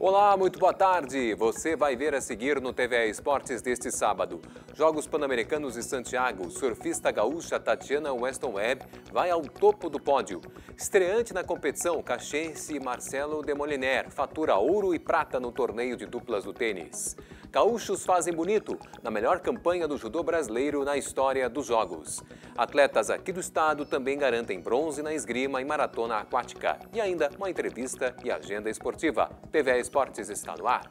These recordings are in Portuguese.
Olá, muito boa tarde. Você vai ver a seguir no TVE Esportes deste sábado. Jogos Pan-Americanos de Santiago, surfista gaúcha Tatiana Weston Webb vai ao topo do pódio. Estreante na competição, caxense Marcelo Demoliner fatura ouro e prata no torneio de duplas do tênis. Gaúchos fazem bonito na melhor campanha do judô brasileiro na história dos Jogos. Atletas aqui do estado também garantem bronze na esgrima e maratona aquática. E ainda uma entrevista e agenda esportiva. TV Esportes está no ar.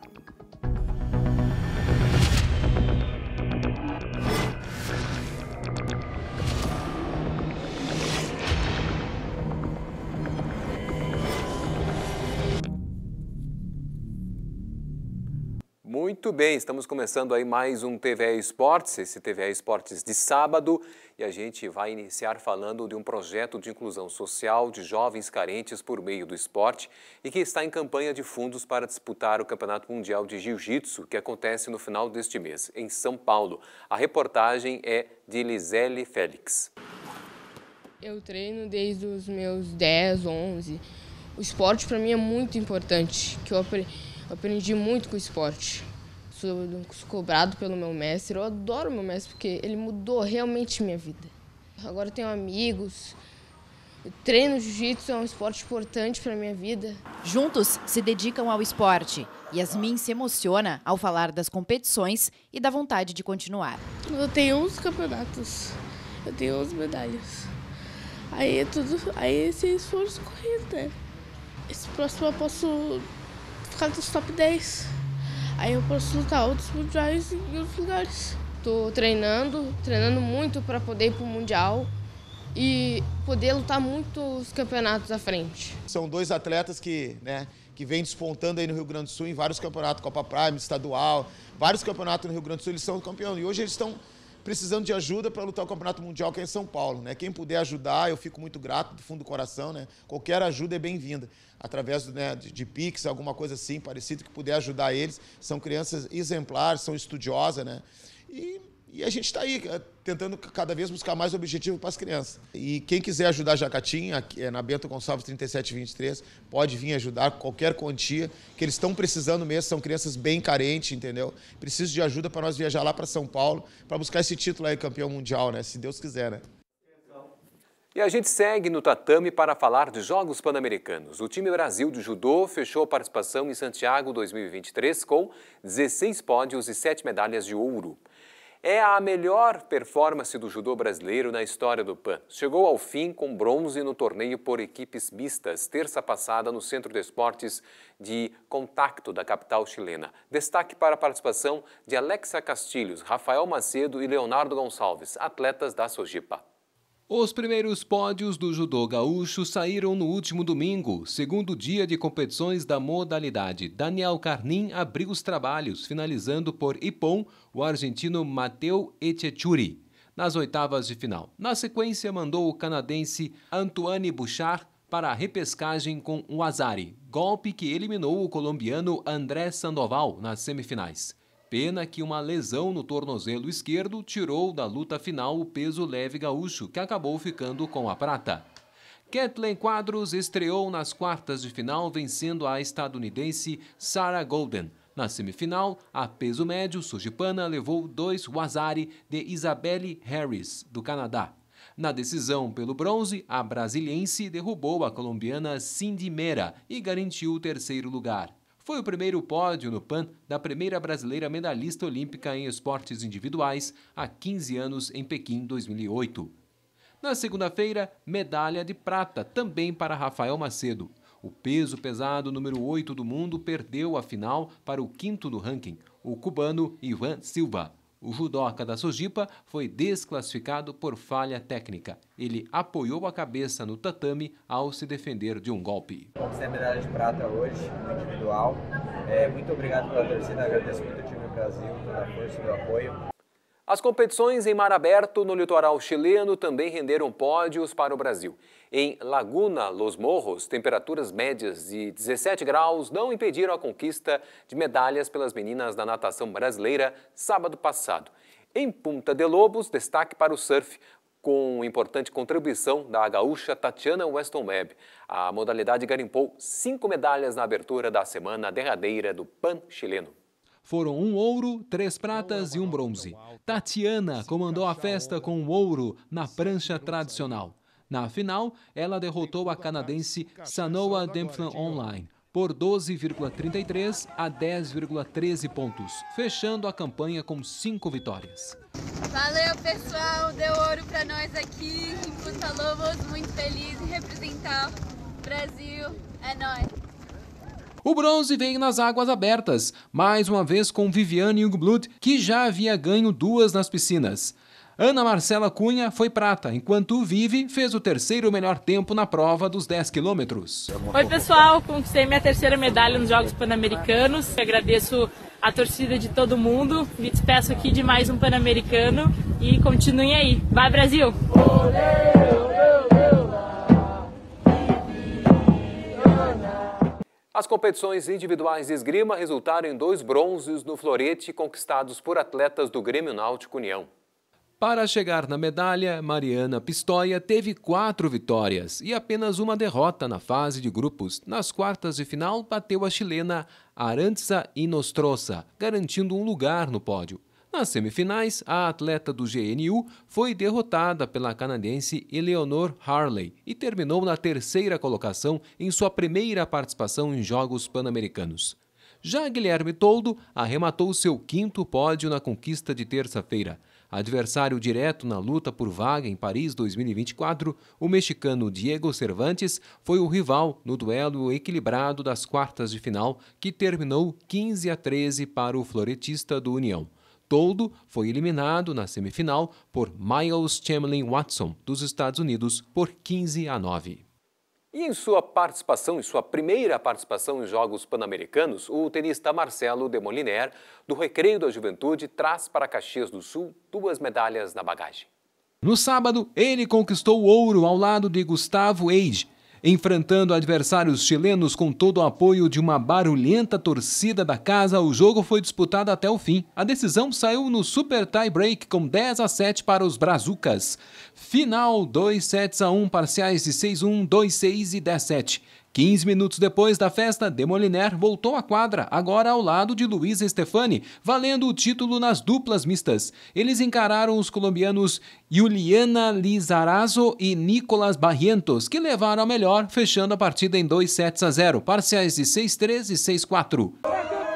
Muito bem, estamos começando aí mais um TV Esportes, esse TV Esportes de sábado, e a gente vai iniciar falando de um projeto de inclusão social de jovens carentes por meio do esporte e que está em campanha de fundos para disputar o Campeonato Mundial de Jiu-Jitsu, que acontece no final deste mês, em São Paulo. A reportagem é de Lisele Félix. Eu treino desde os meus 10, 11. O esporte para mim é muito importante, que eu aprendi aprendi muito com o esporte sou, sou cobrado pelo meu mestre. Eu adoro meu mestre porque ele mudou realmente minha vida. Agora eu tenho amigos. Eu treino jiu-jitsu, é um esporte importante para minha vida. Juntos se dedicam ao esporte. Yasmin se emociona ao falar das competições e da vontade de continuar. Eu tenho uns campeonatos, eu tenho uns medalhas. Aí é tudo, aí é esse esforço corrido, né? Esse próximo eu posso ficar nos top 10. Aí eu posso lutar outros mundiais em outros lugares. Tô treinando, treinando muito para poder ir pro mundial e poder lutar muito os campeonatos à frente. São dois atletas que, né, que vem despontando aí no Rio Grande do Sul em vários campeonatos, Copa Prime, estadual, vários campeonatos no Rio Grande do Sul, eles são campeões. E hoje eles estão precisando de ajuda para lutar o Campeonato Mundial que é em São Paulo, né? Quem puder ajudar, eu fico muito grato do fundo do coração, né? Qualquer ajuda é bem-vinda. Através né, de, de Pix, alguma coisa assim, parecido, que puder ajudar eles. São crianças exemplares, são estudiosas, né? E e a gente está aí eh, tentando cada vez buscar mais objetivo para as crianças. E quem quiser ajudar a Jacatinha, eh, na Bento Gonçalves 3723, pode vir ajudar qualquer quantia, que eles estão precisando mesmo, são crianças bem carentes, entendeu? Preciso de ajuda para nós viajar lá para São Paulo para buscar esse título aí, campeão mundial, né? Se Deus quiser, né? E a gente segue no tatame para falar de Jogos Pan-Americanos. O time Brasil de judô fechou a participação em Santiago 2023 com 16 pódios e 7 medalhas de ouro é a melhor performance do judô brasileiro na história do PAN. Chegou ao fim com bronze no torneio por equipes mistas, terça passada no Centro de Esportes de Contacto da capital chilena. Destaque para a participação de Alexa Castilhos, Rafael Macedo e Leonardo Gonçalves, atletas da Sojipa. Os primeiros pódios do judô gaúcho saíram no último domingo, segundo dia de competições da modalidade. Daniel Carnim abriu os trabalhos, finalizando por Ipon o argentino Mateu Etchechuri nas oitavas de final. Na sequência, mandou o canadense Antoine Bouchard para a repescagem com o Azari, golpe que eliminou o colombiano André Sandoval nas semifinais. Pena que uma lesão no tornozelo esquerdo tirou da luta final o peso leve gaúcho, que acabou ficando com a prata. Kathleen Quadros estreou nas quartas de final, vencendo a estadunidense Sarah Golden. Na semifinal, a peso médio sujipana levou dois wazari de Isabelle Harris, do Canadá. Na decisão pelo bronze, a brasiliense derrubou a colombiana Cindy Mera e garantiu o terceiro lugar. Foi o primeiro pódio no PAN da primeira brasileira medalhista olímpica em esportes individuais há 15 anos em Pequim 2008. Na segunda-feira, medalha de prata também para Rafael Macedo. O peso pesado número 8 do mundo perdeu a final para o quinto do ranking, o cubano Ivan Silva. O judoca da Sojipa foi desclassificado por falha técnica. Ele apoiou a cabeça no tatame ao se defender de um golpe. Conquistei a medalha de prata hoje, no individual. É, muito obrigado pela torcida, agradeço muito o time do Brasil, pela força e apoio. As competições em mar aberto no litoral chileno também renderam pódios para o Brasil. Em Laguna Los Morros, temperaturas médias de 17 graus não impediram a conquista de medalhas pelas meninas da natação brasileira sábado passado. Em Punta de Lobos, destaque para o surf, com importante contribuição da gaúcha Tatiana Weston Webb. A modalidade garimpou cinco medalhas na abertura da semana derradeira do Pan chileno. Foram um ouro, três pratas e um bronze. Tatiana comandou a festa com o ouro na prancha tradicional. Na final, ela derrotou a canadense tá Sanoa Dempflan Online por 12,33 a 10,13 pontos, fechando a campanha com cinco vitórias. Valeu, pessoal! Deu ouro para nós aqui em Punta Lobos, muito feliz em representar o Brasil. É nóis! O bronze veio nas águas abertas, mais uma vez com Viviane Jungblut, que já havia ganho duas nas piscinas. Ana Marcela Cunha foi prata, enquanto o Vive fez o terceiro melhor tempo na prova dos 10 quilômetros. Oi pessoal, conquistei minha terceira medalha nos Jogos Pan-Americanos. Agradeço a torcida de todo mundo. Me despeço aqui de mais um Pan-Americano e continuem aí. Vai Brasil! Olê, olê, olê. As competições individuais de esgrima resultaram em dois bronzes no florete conquistados por atletas do Grêmio Náutico União. Para chegar na medalha, Mariana Pistoia teve quatro vitórias e apenas uma derrota na fase de grupos. Nas quartas de final, bateu a chilena Arantza Inostrosa, garantindo um lugar no pódio. Nas semifinais, a atleta do GNU foi derrotada pela canadense Eleonor Harley e terminou na terceira colocação em sua primeira participação em Jogos Pan-Americanos. Já Guilherme Toldo arrematou seu quinto pódio na conquista de terça-feira. Adversário direto na luta por vaga em Paris 2024, o mexicano Diego Cervantes foi o rival no duelo equilibrado das quartas de final, que terminou 15 a 13 para o floretista do União todo foi eliminado na semifinal por Miles Chamberlain Watson, dos Estados Unidos, por 15 a 9. E em sua participação, em sua primeira participação em Jogos Pan-Americanos, o tenista Marcelo Demoliner, do Recreio da Juventude, traz para Caxias do Sul duas medalhas na bagagem. No sábado, ele conquistou o ouro ao lado de Gustavo Eide, Enfrentando adversários chilenos com todo o apoio de uma barulhenta torcida da casa, o jogo foi disputado até o fim. A decisão saiu no super tie break com 10 a 7 para os Brazucas. Final 2 sets a 1, parciais de 6-1, 2-6 e 10-7. 15 minutos depois da festa, Demoliner voltou à quadra, agora ao lado de Luiz Stefani, valendo o título nas duplas mistas. Eles encararam os colombianos Juliana Lizarazo e Nicolas Barrientos, que levaram a melhor, fechando a partida em 2 sets a 0, parciais de 6-3 e 6-4.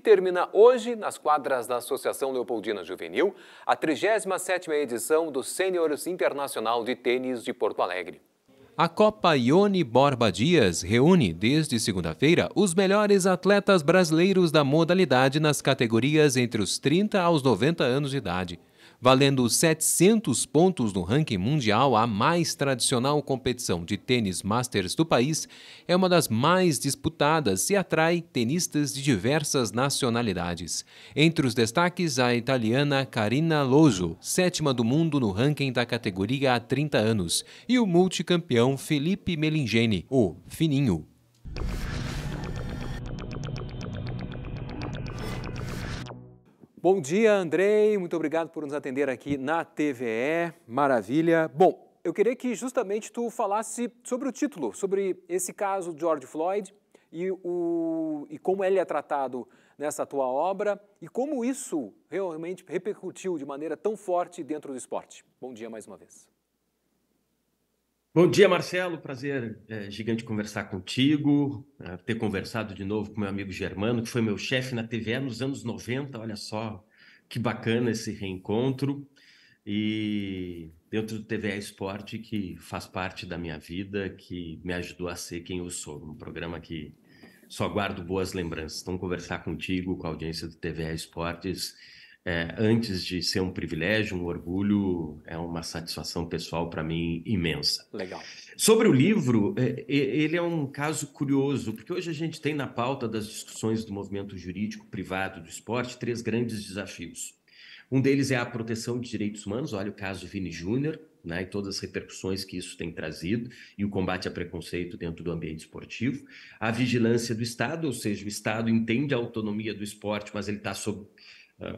e termina hoje, nas quadras da Associação Leopoldina Juvenil, a 37ª edição do Sêniores Internacional de Tênis de Porto Alegre. A Copa Ione Borba Dias reúne, desde segunda-feira, os melhores atletas brasileiros da modalidade nas categorias entre os 30 aos 90 anos de idade valendo 700 pontos no ranking mundial, a mais tradicional competição de tênis Masters do país é uma das mais disputadas e atrai tenistas de diversas nacionalidades. Entre os destaques, a italiana Karina Lozo, sétima do mundo no ranking da categoria há 30 anos, e o multicampeão Felipe Melingeni, o Fininho. Bom dia, Andrei. Muito obrigado por nos atender aqui na TVE. Maravilha. Bom, eu queria que justamente tu falasse sobre o título, sobre esse caso George Floyd e, o, e como ele é tratado nessa tua obra e como isso realmente repercutiu de maneira tão forte dentro do esporte. Bom dia mais uma vez. Bom dia, Marcelo. Prazer é, gigante conversar contigo, é, ter conversado de novo com meu amigo Germano, que foi meu chefe na TVE nos anos 90. Olha só que bacana esse reencontro. E dentro do TVE Esporte, que faz parte da minha vida, que me ajudou a ser quem eu sou. Um programa que só guardo boas lembranças. Então, conversar contigo, com a audiência do TVE Esportes, é, antes de ser um privilégio, um orgulho, é uma satisfação pessoal para mim imensa. Legal. Sobre o livro, é, ele é um caso curioso, porque hoje a gente tem na pauta das discussões do movimento jurídico privado do esporte três grandes desafios. Um deles é a proteção de direitos humanos, olha o caso Vini Júnior, né, e todas as repercussões que isso tem trazido, e o combate a preconceito dentro do ambiente esportivo. A vigilância do Estado, ou seja, o Estado entende a autonomia do esporte, mas ele está sob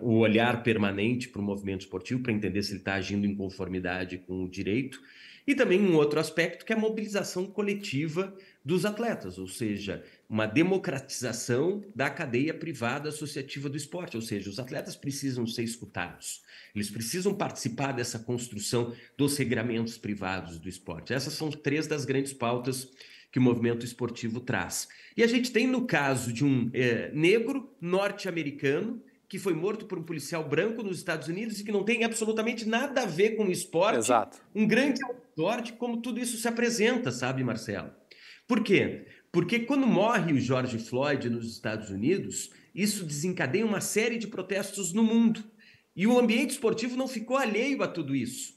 o olhar permanente para o movimento esportivo, para entender se ele está agindo em conformidade com o direito. E também um outro aspecto que é a mobilização coletiva dos atletas, ou seja, uma democratização da cadeia privada associativa do esporte, ou seja, os atletas precisam ser escutados, eles precisam participar dessa construção dos regramentos privados do esporte. Essas são três das grandes pautas que o movimento esportivo traz. E a gente tem no caso de um é, negro norte-americano que foi morto por um policial branco nos Estados Unidos e que não tem absolutamente nada a ver com o esporte. Exato. Um grande outdoor de como tudo isso se apresenta, sabe, Marcelo? Por quê? Porque quando morre o George Floyd nos Estados Unidos, isso desencadeia uma série de protestos no mundo. E o ambiente esportivo não ficou alheio a tudo isso.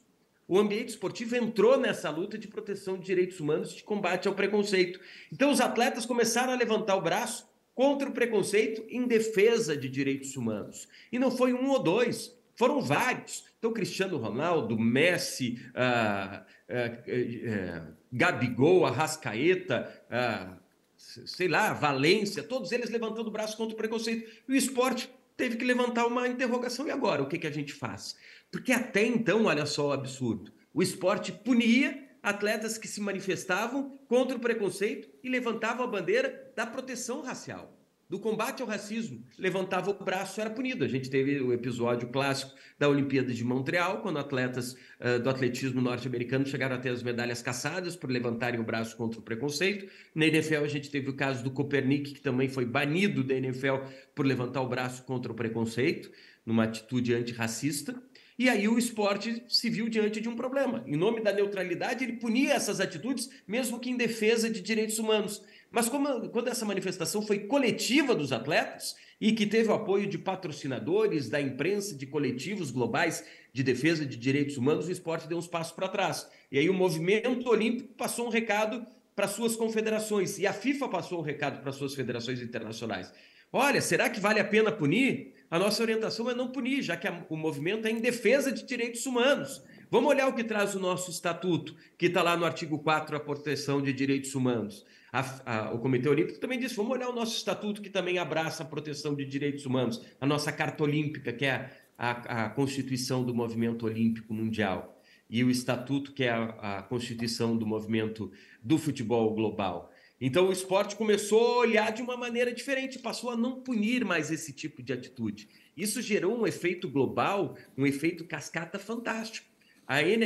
O ambiente esportivo entrou nessa luta de proteção de direitos humanos, de combate ao preconceito. Então os atletas começaram a levantar o braço contra o preconceito em defesa de direitos humanos. E não foi um ou dois, foram vários. Então, Cristiano Ronaldo, Messi, ah, ah, ah, Gabigol, Arrascaeta, ah, sei lá, Valência, todos eles levantando o braço contra o preconceito. E o esporte teve que levantar uma interrogação. E agora, o que, que a gente faz? Porque até então, olha só o absurdo, o esporte punia atletas que se manifestavam contra o preconceito e levantavam a bandeira da proteção racial, do combate ao racismo. Levantava o braço, era punido. A gente teve o episódio clássico da Olimpíada de Montreal, quando atletas uh, do atletismo norte-americano chegaram até as medalhas caçadas por levantarem o braço contra o preconceito. Na NFL, a gente teve o caso do Copernic, que também foi banido da NFL por levantar o braço contra o preconceito, numa atitude antirracista. E aí o esporte se viu diante de um problema. Em nome da neutralidade, ele punia essas atitudes, mesmo que em defesa de direitos humanos. Mas como, quando essa manifestação foi coletiva dos atletas e que teve o apoio de patrocinadores, da imprensa, de coletivos globais de defesa de direitos humanos, o esporte deu uns passos para trás. E aí o movimento olímpico passou um recado para suas confederações e a FIFA passou um recado para suas federações internacionais. Olha, será que vale a pena punir? A nossa orientação é não punir, já que a, o movimento é em defesa de direitos humanos. Vamos olhar o que traz o nosso estatuto, que está lá no artigo 4, a proteção de direitos humanos. A, a, o Comitê Olímpico também disse: vamos olhar o nosso estatuto, que também abraça a proteção de direitos humanos, a nossa Carta Olímpica, que é a, a Constituição do Movimento Olímpico Mundial, e o estatuto, que é a, Constituição do Movimento do Futebol Global. Então o esporte começou a olhar de uma maneira diferente, passou a não punir mais esse tipo de atitude. Isso gerou um efeito global, um efeito cascata fantástico. A, N,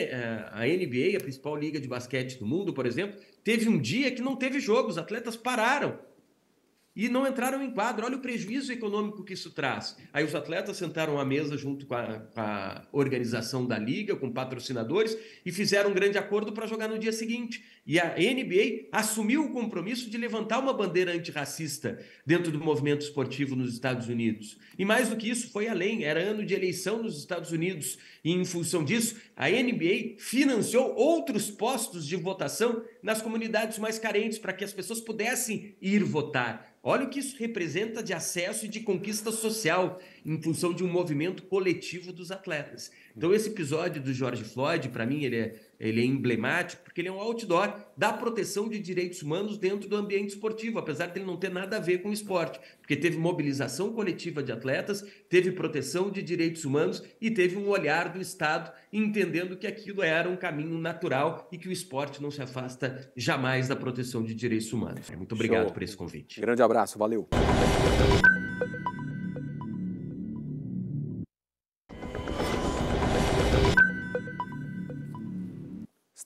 a NBA, a principal liga de basquete do mundo, por exemplo, teve um dia que não teve jogo, os atletas pararam e não entraram em quadro. Olha o prejuízo econômico que isso traz. Aí os atletas sentaram à mesa junto com a, com a organização da liga, com patrocinadores, e fizeram um grande acordo para jogar no dia seguinte. E a NBA assumiu o compromisso de levantar uma bandeira antirracista dentro do movimento esportivo nos Estados Unidos. E mais do que isso, foi além. Era ano de eleição nos Estados Unidos. E em função disso, a NBA financiou outros postos de votação nas comunidades mais carentes, para que as pessoas pudessem ir votar. Olha o que isso representa de acesso e de conquista social em função de um movimento coletivo dos atletas. Então, esse episódio do George Floyd, para mim, ele é ele é emblemático porque ele é um outdoor da proteção de direitos humanos dentro do ambiente esportivo, apesar de ele não ter nada a ver com esporte, porque teve mobilização coletiva de atletas, teve proteção de direitos humanos e teve um olhar do Estado entendendo que aquilo era um caminho natural e que o esporte não se afasta jamais da proteção de direitos humanos. Muito obrigado Show. por esse convite. Grande abraço, valeu.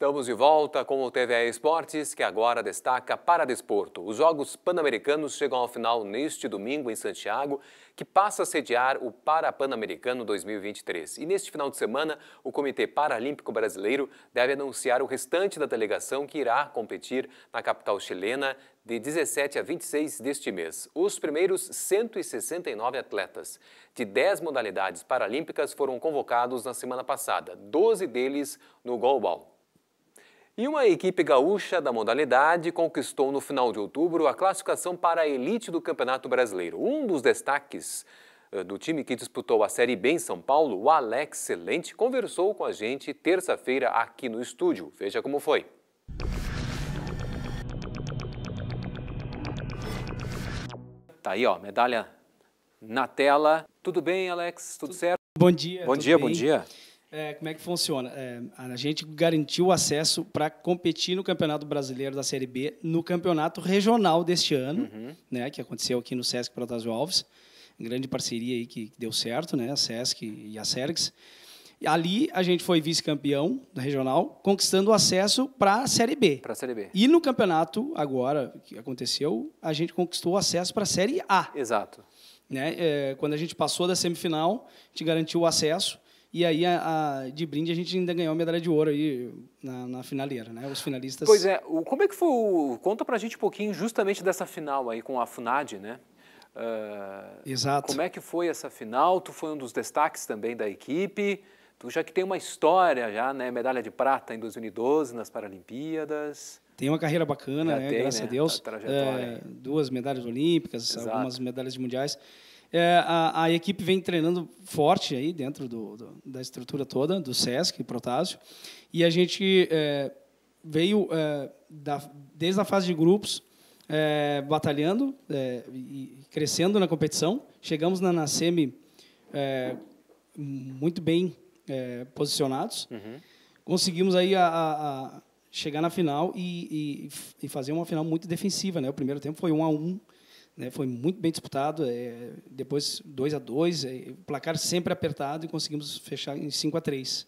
Estamos de volta com o TV Esportes, que agora destaca para desporto. Os Jogos Pan-Americanos chegam ao final neste domingo em Santiago, que passa a sediar o Parapan-Americano 2023. E neste final de semana, o Comitê Paralímpico Brasileiro deve anunciar o restante da delegação que irá competir na capital chilena de 17 a 26 deste mês. Os primeiros 169 atletas de 10 modalidades paralímpicas foram convocados na semana passada, 12 deles no goalball. E uma equipe gaúcha da modalidade conquistou no final de outubro a classificação para a elite do Campeonato Brasileiro. Um dos destaques eh, do time que disputou a Série B em São Paulo, o Alex Lente, conversou com a gente terça-feira aqui no estúdio. Veja como foi. Tá aí, ó, medalha na tela. Tudo bem, Alex? Tudo certo? Bom dia. Bom dia, bem? bom dia. É, como é que funciona? É, a gente garantiu o acesso para competir no Campeonato Brasileiro da Série B no Campeonato Regional deste ano, uhum. né, que aconteceu aqui no Sesc Protásio Alves, grande parceria aí que deu certo, né, a Sesc e a Sergs. E ali a gente foi vice-campeão da regional, conquistando o acesso para a Série B. Para a Série B. E no campeonato agora que aconteceu, a gente conquistou o acesso para a Série A. Exato. Né? É, quando a gente passou da semifinal, a gente garantiu o acesso e aí, a, a, de brinde, a gente ainda ganhou a medalha de ouro aí na, na finaleira, né? Os finalistas... Pois é. O, como é que foi o... Conta pra gente um pouquinho justamente dessa final aí com a FUNAD, né? Uh, Exato. Como é que foi essa final? Tu foi um dos destaques também da equipe. Tu já que tem uma história já, né? Medalha de prata em 2012 nas Paralimpíadas. Tem uma carreira bacana, já né? Tem, graças né? a Deus. A é, duas medalhas olímpicas, Exato. algumas medalhas mundiais. É, a, a, equipe vem treinando forte aí dentro do, do, da estrutura toda, do SESC e Protásio, e a gente é, veio é, da, desde a fase de grupos, é, batalhando é, e crescendo na competição. Chegamos na, na semi é, muito bem posicionados. Uhum. Conseguimos aí a, a, chegar na final e, e, e, fazer uma final muito defensiva. Né? O primeiro tempo foi um a um, né, foi muito bem disputado, é, depois 2 a 2 é, placar sempre apertado e conseguimos fechar em 5 a 3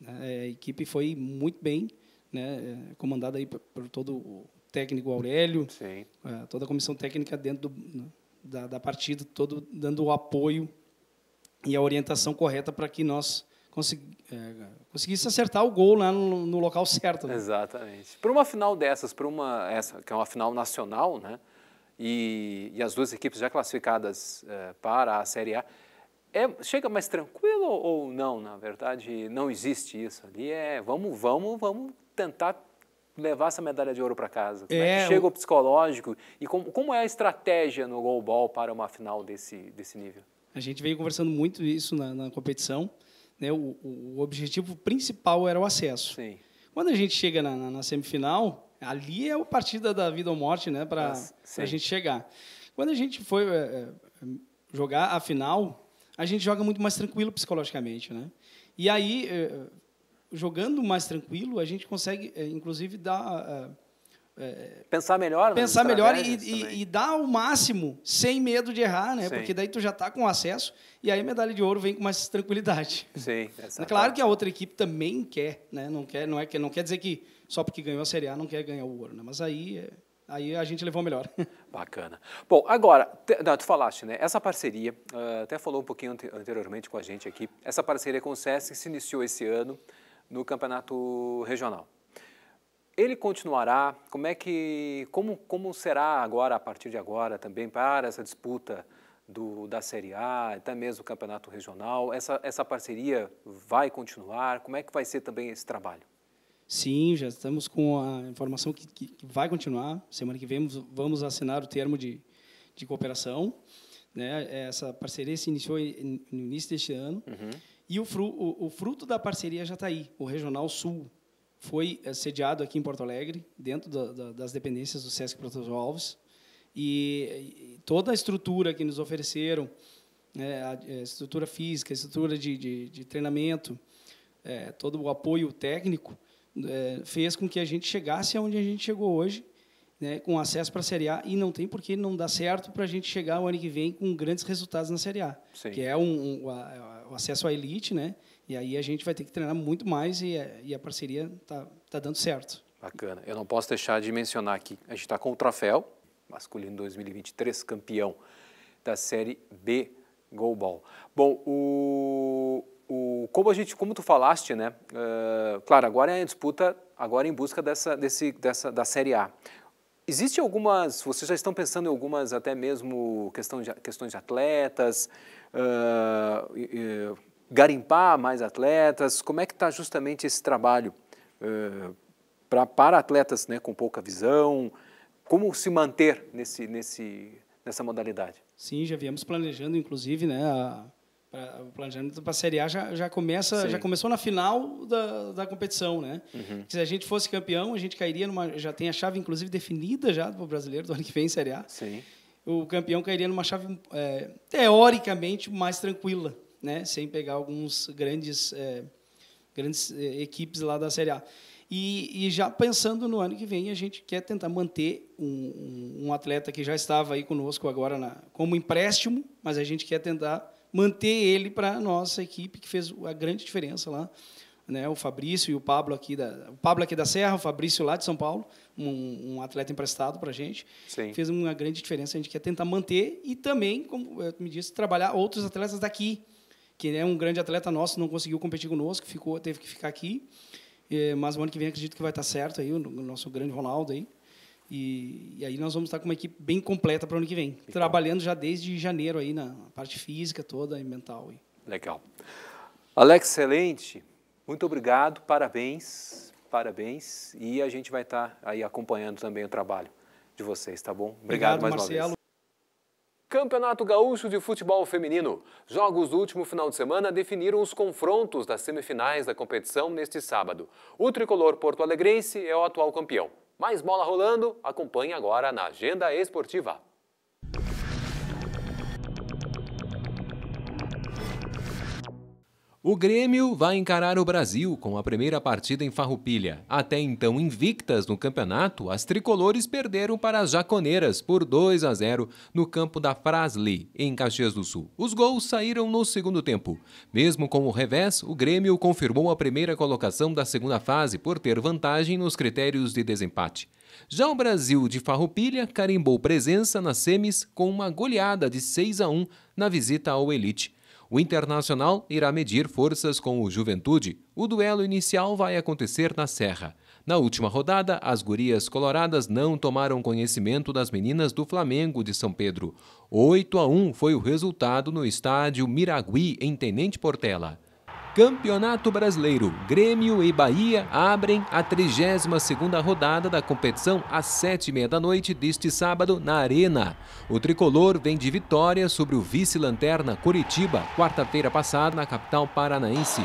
né. é, A equipe foi muito bem, né, é, comandada aí por, por, todo o técnico Aurélio, é, toda a comissão técnica dentro do, né, da, da, partida, todo dando o apoio e a orientação correta para que nós é, conseguíssemos conseguisse acertar o gol lá no, no local certo. Né. Exatamente. Para uma final dessas, para uma essa que é uma final nacional, né? e, e as duas equipes já classificadas eh, para a Série A, é, chega mais tranquilo ou não? Na verdade, não existe isso ali. É vamos, vamos, vamos tentar levar essa medalha de ouro para casa. Como é, é chega o psicológico e como, como é a estratégia no goalball para uma final desse, desse nível? A gente veio conversando muito isso na, na competição. Né? O, o, objetivo principal era o acesso. Sim. Quando a gente chega na, na, na semifinal, ali é o partida da vida ou morte, né, para a gente chegar. Quando a gente foi é, é, jogar a final, a gente joga muito mais tranquilo psicologicamente, né? E aí, é, jogando mais tranquilo, a gente consegue, é, inclusive, dar é, é, pensar melhor, pensar melhor e, e, e, dar o máximo sem medo de errar, né? Sim. Porque daí tu já está com acesso e aí a medalha de ouro vem com mais tranquilidade. Sim, exatamente. Claro que a outra equipe também quer, né? Não quer, não é que não quer dizer que só porque ganhou a Série A não quer ganhar o ouro, né? Mas aí, é, aí a gente levou melhor. Bacana. Bom, agora, não, tu falaste, né? Essa parceria, uh, até falou um pouquinho anteriormente com a gente aqui, essa parceria com o SESC se iniciou esse ano no Campeonato Regional. Ele continuará? Como é que, como, como será agora, a partir de agora, também para essa disputa do, da Série A, até mesmo o Campeonato Regional? Essa, essa parceria vai continuar? Como é que vai ser também esse trabalho? Sim, já estamos com a informação que, que, que vai continuar. Semana que vem vamos assinar o termo de, de cooperação. Né? Essa parceria se iniciou no início deste ano. Uhum. E o, fru, o, o, fruto da parceria já está aí. O Regional Sul foi eh, sediado aqui em Porto Alegre, dentro da, da, das dependências do SESC Porto Alves. E, e, toda a estrutura que nos ofereceram, né? a, a, eh, estrutura física, a estrutura de, de, de treinamento, é, todo o apoio técnico, é, fez com que a gente chegasse aonde a gente chegou hoje, né, com acesso para a Série A, e não tem por que não dar certo para a gente chegar o ano que vem com grandes resultados na Série A, Sim. que é um, um a, o acesso à elite, né? E aí a gente vai ter que treinar muito mais e, e a parceria tá, tá dando certo. Bacana. Eu não posso deixar de mencionar que a gente está com o troféu masculino 2023 campeão da Série B Goalball. Bom, o o, como a gente, como tu falaste, né? Uh, claro, agora é a disputa, agora é em busca dessa, desse, dessa da Série A. Existe algumas, vocês já estão pensando em algumas até mesmo questão de, questões de atletas, uh, garimpar mais atletas. Como é que está justamente esse trabalho uh, para atletas, né, com pouca visão? Como se manter nesse, nesse, nessa modalidade? Sim, já viemos planejando, inclusive, né? A o planejamento para a Série A já, já, começa, Sim. já começou na final da, da competição, né? Uhum. Se a gente fosse campeão, a gente cairia numa. Já tem a chave, inclusive, definida já para o brasileiro do ano que vem, Série A. Sim. O campeão cairia numa chave, é, teoricamente, mais tranquila, né? Sem pegar alguns grandes, é, grandes é, equipes lá da Série A. E, e, já pensando no ano que vem, a gente quer tentar manter um, um, um atleta que já estava aí conosco agora na, como empréstimo, mas a gente quer tentar manter ele para a nossa equipe, que fez a grande diferença lá. Né, o Fabrício e o Pablo aqui da o Pablo aqui da Serra, o Fabrício lá de São Paulo, um, um atleta emprestado para a gente, Sim. fez uma grande diferença. A gente quer tentar manter e também, como eu eh, me disse, trabalhar outros atletas daqui, que é né, um grande atleta nosso, não conseguiu competir conosco, ficou, teve que ficar aqui. É, mas o ano que vem acredito que vai estar certo aí o, o nosso grande Ronaldo aí. E, e, aí nós vamos estar com uma equipe bem completa para o ano que vem, trabalhando já desde janeiro aí na parte física toda e mental. Legal. Alex, excelente. Muito obrigado, parabéns, parabéns. E a gente vai estar aí acompanhando também o trabalho de vocês, tá bom? Obrigado, obrigado mais Marcelo. uma vez. Campeonato Gaúcho de Futebol Feminino. Jogos do último final de semana definiram os confrontos das semifinais da competição neste sábado. O tricolor porto-alegrense é o atual campeão. Mais bola rolando, acompanhe agora na Agenda Esportiva. O Grêmio vai encarar o Brasil com a primeira partida em Farroupilha. Até então invictas no campeonato, as tricolores perderam para as Jaconeiras por 2 a 0 no campo da Frasli, em Caxias do Sul. Os gols saíram no segundo tempo. Mesmo com o revés, o Grêmio confirmou a primeira colocação da segunda fase por ter vantagem nos critérios de desempate. Já o Brasil de Farroupilha carimbou presença nas semis com uma goleada de 6 a 1 na visita ao Elite. O Internacional irá medir forças com o Juventude. O duelo inicial vai acontecer na Serra. Na última rodada, as gurias coloradas não tomaram conhecimento das meninas do Flamengo de São Pedro. 8 a 1 foi o resultado no estádio Miragui em Tenente Portela. Campeonato Brasileiro, Grêmio e Bahia abrem a 32ª rodada da competição às 7h30 da noite deste sábado na Arena. O tricolor vem de vitória sobre o vice-lanterna Curitiba, quarta-feira passada na capital paranaense.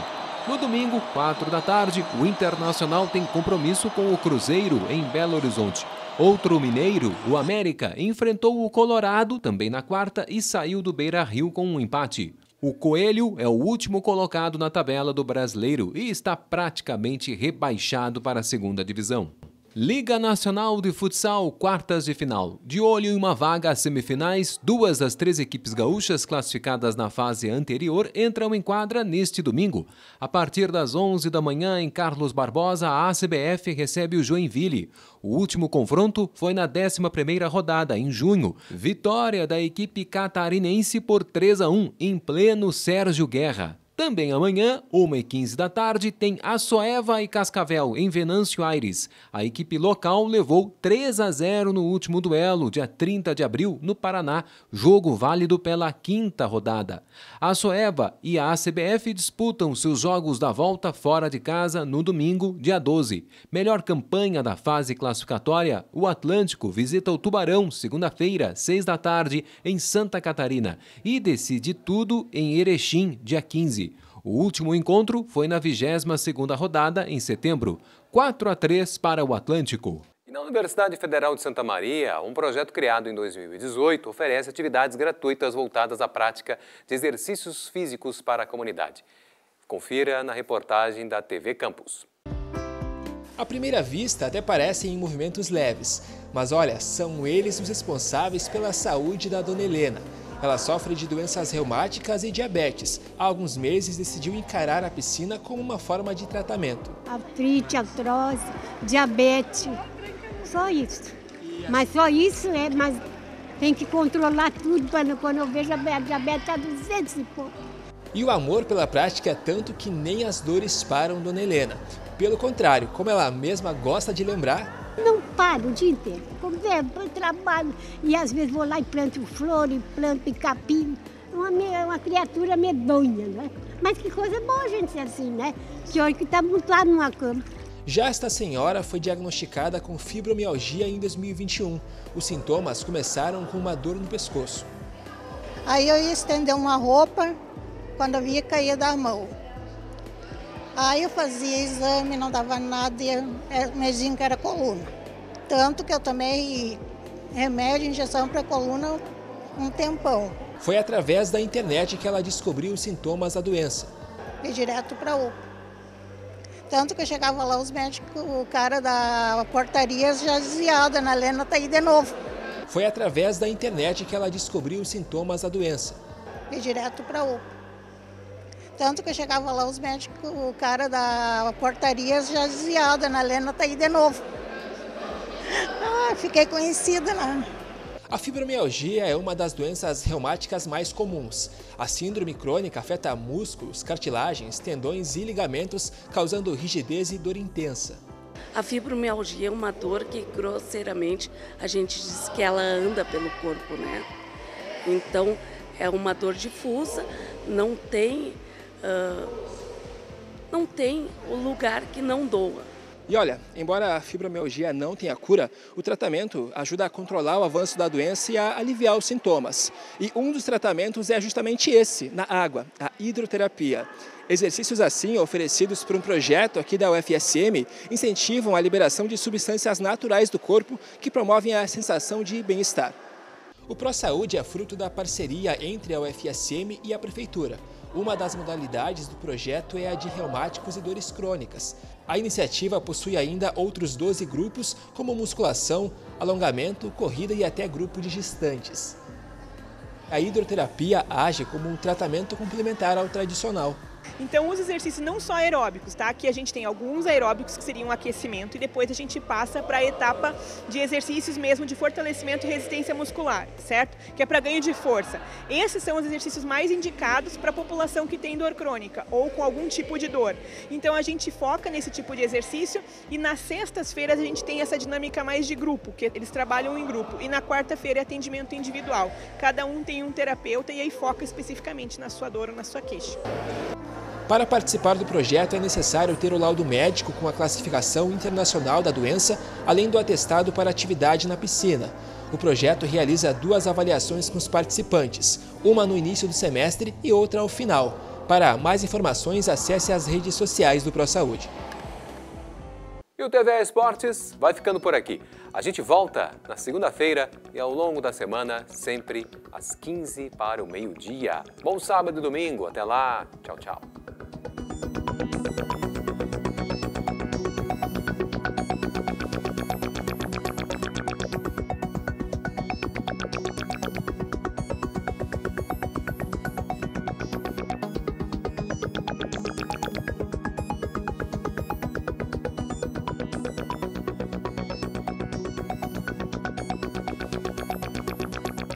No domingo, 4 da tarde, o Internacional tem compromisso com o Cruzeiro em Belo Horizonte. Outro mineiro, o América, enfrentou o Colorado também na quarta e saiu do Beira-Rio com um empate. O Coelho é o último colocado na tabela do Brasileiro e está praticamente rebaixado para a segunda divisão. Liga Nacional de Futsal, quartas de final. De olho em uma vaga às semifinais, duas das três equipes gaúchas classificadas na fase anterior entram em quadra neste domingo. A partir das 11 da manhã, em Carlos Barbosa, a ACBF recebe o Joinville. O último confronto foi na 11ª rodada, em junho. Vitória da equipe catarinense por 3 a 1, em pleno Sérgio Guerra. Também amanhã, 1h15 da tarde, tem Açoeva e Cascavel, em Venâncio Aires. A equipe local levou 3 a 0 no último duelo, dia 30 de abril, no Paraná, jogo válido pela quinta rodada. A Açoeva e a ACBF disputam seus jogos da volta fora de casa no domingo, dia 12. Melhor campanha da fase classificatória, o Atlântico visita o Tubarão, segunda-feira, 6 da tarde, em Santa Catarina, e decide tudo em Erechim, dia 15. O último encontro foi na 22ª rodada, em setembro, 4 a 3 para o Atlântico. E na Universidade Federal de Santa Maria, um projeto criado em 2018 oferece atividades gratuitas voltadas à prática de exercícios físicos para a comunidade. Confira na reportagem da TV Campus. À primeira vista, até parecem movimentos leves, mas olha, são eles os responsáveis pela saúde da Dona Helena, ela sofre de doenças reumáticas e diabetes. Há alguns meses decidiu encarar a piscina como uma forma de tratamento. Artrite, artrose, diabetes, só isso. Mas só isso é, mas tem que controlar tudo quando eu vejo a diabetes está 200 e pouco. E o amor pela prática é tanto que nem as dores param Dona Helena. Pelo contrário, como ela mesma gosta de lembrar, não paro o dia inteiro. Converso, é trabalho. E às vezes vou lá e planto flor, e planto capim. Uma, uma criatura medonha, né? Mas que coisa boa a gente ser assim, né? Que hoje que está montado numa cama. Já esta senhora foi diagnosticada com fibromialgia em 2021. Os sintomas começaram com uma dor no pescoço. Aí eu ia estender uma roupa, quando eu via caía da mão. Aí eu fazia exame, não dava nada, e é, medinho que era coluna. Tanto que eu tomei remédio, injeção para coluna um tempão. Foi através da internet que ela descobriu os sintomas da doença. E direto para o. Tanto que eu chegava lá, os médicos, o cara da portaria já dizia, a ah, dona Helena tá aí de novo. Foi através da internet que ela descobriu os sintomas da doença. E direto para UPA. Tanto que eu chegava lá, os médicos, o cara da portaria já dizia, dona Helena tá aí de novo. Ah, fiquei conhecida lá. A fibromialgia é uma das doenças reumáticas mais comuns. A síndrome crônica afeta músculos, cartilagens, tendões e ligamentos, causando rigidez e dor intensa. A fibromialgia é uma dor que grosseiramente a gente diz que ela anda pelo corpo, né? Então é uma dor difusa, não tem não tem o lugar que não doa. E olha, embora a fibromialgia não tenha cura, o tratamento ajuda a controlar o avanço da doença e a aliviar os sintomas. E um dos tratamentos é justamente esse, na água, a hidroterapia. Exercícios assim, oferecidos por um projeto aqui da UFSM, incentivam a liberação de substâncias naturais do corpo que promovem a sensação de bem-estar. O ProSaúde é fruto da parceria entre a UFSM e a Prefeitura. Uma das modalidades do projeto é a de reumáticos e dores crônicas. A iniciativa possui ainda outros 12 grupos, como musculação, alongamento, corrida e até grupo de gestantes. A hidroterapia age como um tratamento complementar ao tradicional. Então, os exercícios não só aeróbicos, tá? Aqui a gente tem alguns aeróbicos que seriam aquecimento e depois a gente passa para a etapa de exercícios mesmo de fortalecimento e resistência muscular, certo? Que é para ganho de força. Esses são os exercícios mais indicados para a população que tem dor crônica ou com algum tipo de dor. Então, a gente foca nesse tipo de exercício e nas sextas-feiras a gente tem essa dinâmica mais de grupo, que eles trabalham em grupo. E na quarta-feira é atendimento individual. Cada um tem um terapeuta e aí foca especificamente na sua dor ou na sua queixa. Para participar do projeto é necessário ter o laudo médico com a classificação internacional da doença, além do atestado para atividade na piscina. O projeto realiza duas avaliações com os participantes, uma no início do semestre e outra ao final. Para mais informações, acesse as redes sociais do ProSaúde. E o TV Esportes vai ficando por aqui. A gente volta na segunda-feira e ao longo da semana, sempre às 15 para o meio-dia. Bom sábado e domingo. Até lá. Tchau, tchau. Thank you.